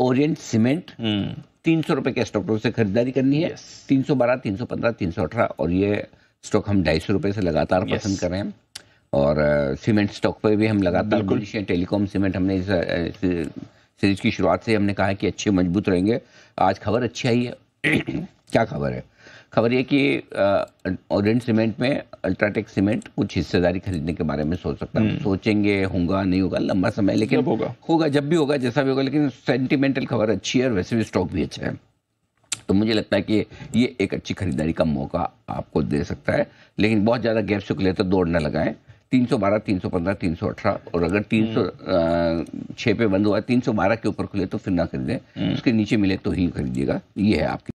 Orient cement हम्म। तीन सौ रुपए के स्टॉक से खरीदारी करनी है तीन सौ बारह तीन सौ पंद्रह तीन सौ अठारह और ये स्टॉक हम ढाई सौ रुपए से लगातार पसंद कर रहे हैं और सीमेंट स्टॉक पे भी हम लगातार बुलिश हैं टेलीकॉम सीमेंट हमने इस सीरीज की शुरुआत से हमने कहा है कि अच्छे मजबूत रहेंगे आज खबर अच्छी आई है क्या खबर है खबर ये कि ओरेंट सीमेंट में अल्ट्राटेक सीमेंट कुछ हिस्सेदारी खरीदने के बारे में सोच सकता हूँ हम्म। सोचेंगे होगा नहीं होगा लंबा समय लेकिन होगा होगा जब भी होगा जैसा भी होगा लेकिन सेंटिमेंटल खबर अच्छी है और वैसे भी स्टॉक भी अच्छा है तो मुझे लगता है कि ये एक अच्छी खरीदारी का मौका आपको दे सकता है लेकिन बहुत ज़्यादा गैप से खुले तो दौड़ ना लगाएं 312, 315, 318 और अगर तीन सौ हम्म। छः पे बंद हुआ 312 के ऊपर खुले तो फिर ना खरीदें हम्म। उसके नीचे मिले तो ही खरीदिएगा ये है आपकी